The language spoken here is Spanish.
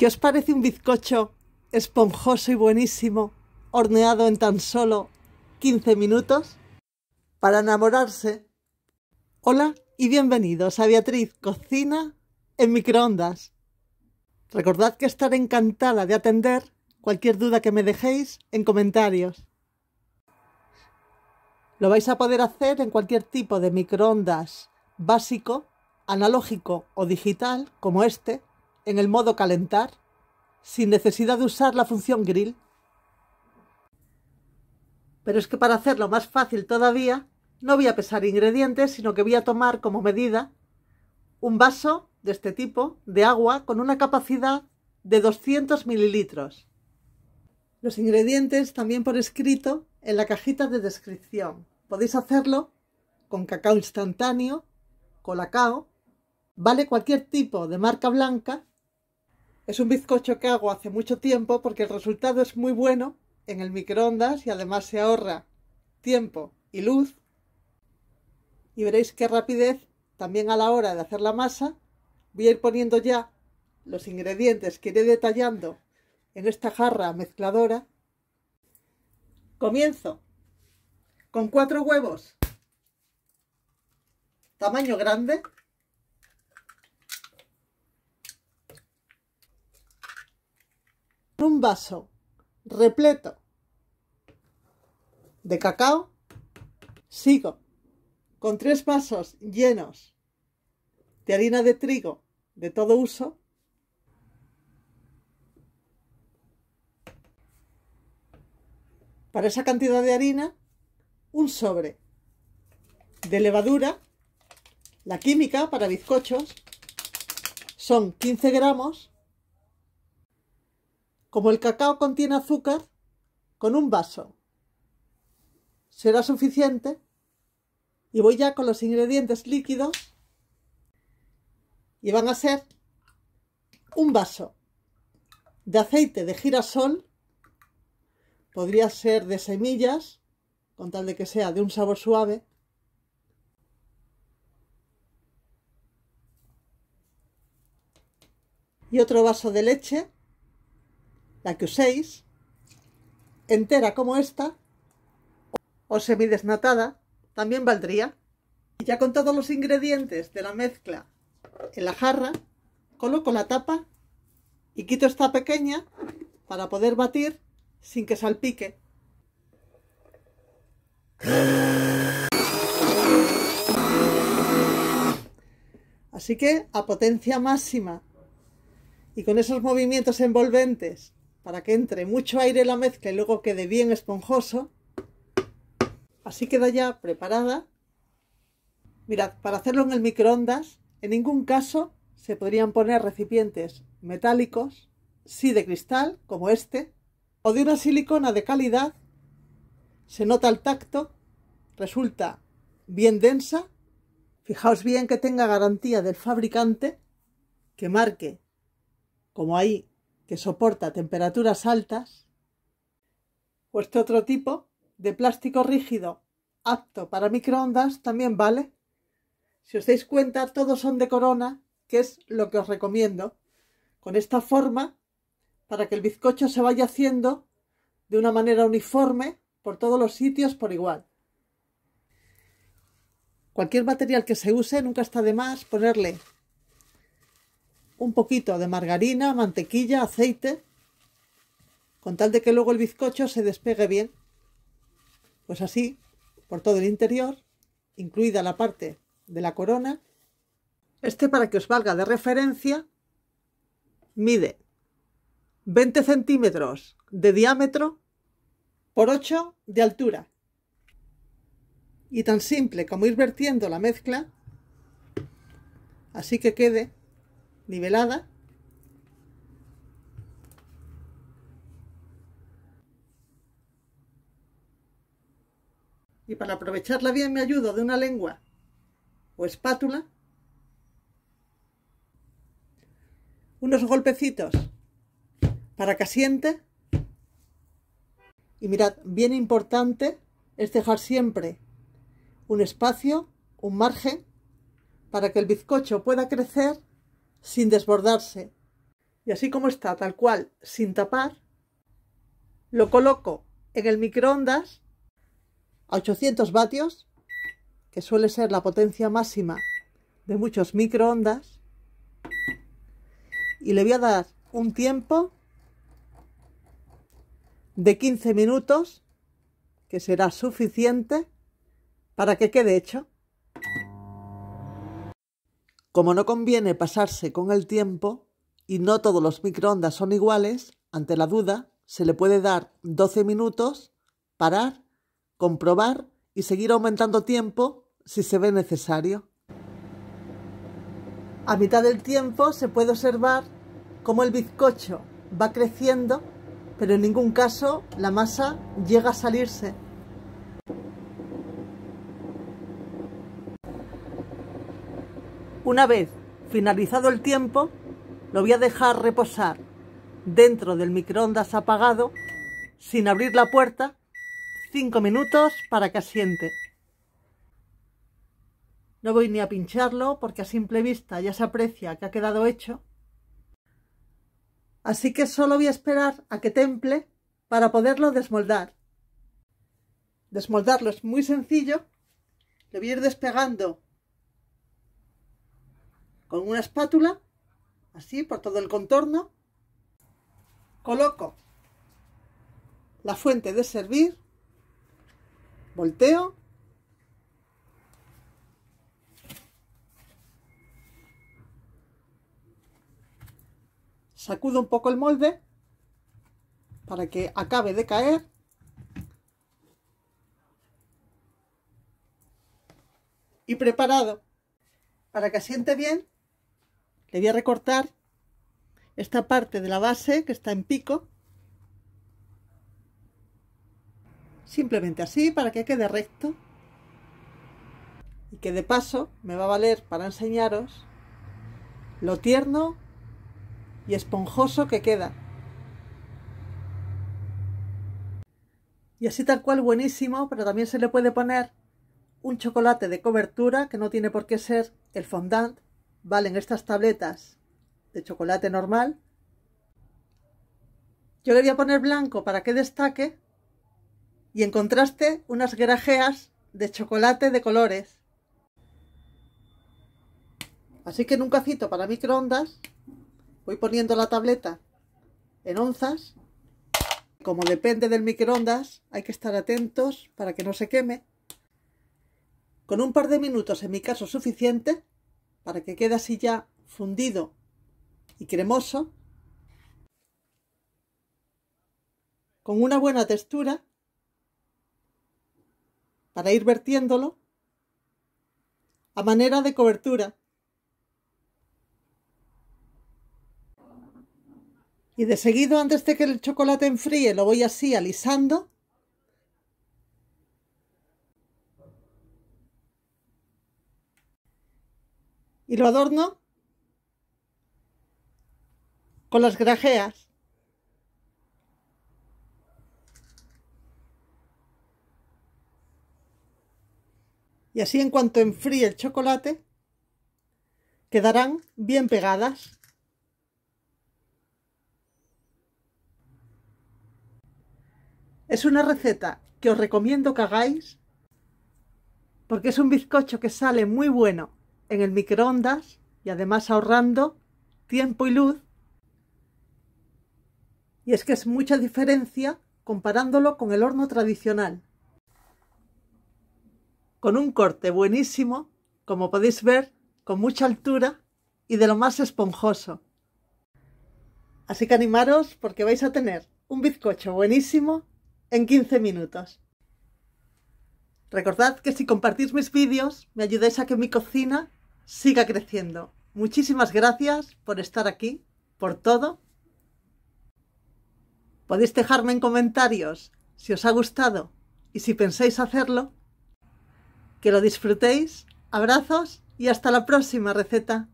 ¿Qué os parece un bizcocho esponjoso y buenísimo, horneado en tan solo 15 minutos? Para enamorarse. Hola y bienvenidos a Beatriz Cocina en microondas. Recordad que estaré encantada de atender cualquier duda que me dejéis en comentarios. Lo vais a poder hacer en cualquier tipo de microondas básico, analógico o digital, como este, en el modo calentar sin necesidad de usar la función grill. Pero es que para hacerlo más fácil todavía, no voy a pesar ingredientes, sino que voy a tomar como medida un vaso de este tipo de agua con una capacidad de 200 mililitros. Los ingredientes también por escrito en la cajita de descripción. Podéis hacerlo con cacao instantáneo, colacao, vale cualquier tipo de marca blanca es un bizcocho que hago hace mucho tiempo porque el resultado es muy bueno en el microondas y además se ahorra tiempo y luz. Y veréis qué rapidez también a la hora de hacer la masa. Voy a ir poniendo ya los ingredientes que iré detallando en esta jarra mezcladora. Comienzo con cuatro huevos, tamaño grande, un vaso repleto de cacao, sigo con tres vasos llenos de harina de trigo de todo uso, para esa cantidad de harina, un sobre de levadura, la química para bizcochos, son 15 gramos, como el cacao contiene azúcar, con un vaso será suficiente. Y voy ya con los ingredientes líquidos. Y van a ser un vaso de aceite de girasol. Podría ser de semillas, con tal de que sea de un sabor suave. Y otro vaso de leche la que uséis, entera como esta, o semidesnatada, también valdría. Y ya con todos los ingredientes de la mezcla en la jarra, coloco la tapa y quito esta pequeña para poder batir sin que salpique. Así que a potencia máxima y con esos movimientos envolventes para que entre mucho aire en la mezcla y luego quede bien esponjoso. Así queda ya preparada. Mirad, para hacerlo en el microondas, en ningún caso se podrían poner recipientes metálicos, sí de cristal, como este, o de una silicona de calidad. Se nota el tacto, resulta bien densa. Fijaos bien que tenga garantía del fabricante, que marque, como ahí que soporta temperaturas altas, o pues este otro tipo de plástico rígido apto para microondas también vale. Si os dais cuenta, todos son de corona, que es lo que os recomiendo. Con esta forma, para que el bizcocho se vaya haciendo de una manera uniforme por todos los sitios por igual. Cualquier material que se use nunca está de más ponerle un poquito de margarina, mantequilla, aceite, con tal de que luego el bizcocho se despegue bien. Pues así, por todo el interior, incluida la parte de la corona. Este, para que os valga de referencia, mide 20 centímetros de diámetro por 8 de altura. Y tan simple como ir vertiendo la mezcla, así que quede nivelada. Y para aprovecharla bien me ayudo de una lengua o espátula. Unos golpecitos para que asiente. Y mirad, bien importante es dejar siempre un espacio, un margen, para que el bizcocho pueda crecer sin desbordarse. Y así como está, tal cual, sin tapar, lo coloco en el microondas a 800 vatios, que suele ser la potencia máxima de muchos microondas, y le voy a dar un tiempo de 15 minutos, que será suficiente para que quede hecho. Como no conviene pasarse con el tiempo, y no todos los microondas son iguales, ante la duda se le puede dar 12 minutos, parar, comprobar y seguir aumentando tiempo si se ve necesario. A mitad del tiempo se puede observar cómo el bizcocho va creciendo, pero en ningún caso la masa llega a salirse. Una vez finalizado el tiempo, lo voy a dejar reposar dentro del microondas apagado, sin abrir la puerta, 5 minutos para que asiente. No voy ni a pincharlo porque a simple vista ya se aprecia que ha quedado hecho. Así que solo voy a esperar a que temple para poderlo desmoldar. Desmoldarlo es muy sencillo. lo voy a ir despegando con una espátula, así por todo el contorno, coloco la fuente de servir, volteo, sacudo un poco el molde para que acabe de caer y preparado para que asiente bien le voy a recortar esta parte de la base que está en pico simplemente así para que quede recto y que de paso me va a valer para enseñaros lo tierno y esponjoso que queda y así tal cual buenísimo pero también se le puede poner un chocolate de cobertura que no tiene por qué ser el fondant valen estas tabletas de chocolate normal. Yo le voy a poner blanco para que destaque y en contraste unas grajeas de chocolate de colores. Así que en un cacito para microondas voy poniendo la tableta en onzas. Como depende del microondas hay que estar atentos para que no se queme. Con un par de minutos, en mi caso suficiente, para que quede así ya fundido y cremoso, con una buena textura, para ir vertiéndolo a manera de cobertura. Y de seguido, antes de que el chocolate enfríe, lo voy así alisando y lo adorno con las grajeas. Y así en cuanto enfríe el chocolate, quedarán bien pegadas. Es una receta que os recomiendo que hagáis porque es un bizcocho que sale muy bueno en el microondas y además ahorrando tiempo y luz. Y es que es mucha diferencia comparándolo con el horno tradicional. Con un corte buenísimo, como podéis ver, con mucha altura y de lo más esponjoso. Así que animaros porque vais a tener un bizcocho buenísimo en 15 minutos. Recordad que si compartís mis vídeos me ayudáis a que mi cocina siga creciendo. Muchísimas gracias por estar aquí, por todo. Podéis dejarme en comentarios si os ha gustado y si pensáis hacerlo. Que lo disfrutéis. Abrazos y hasta la próxima receta.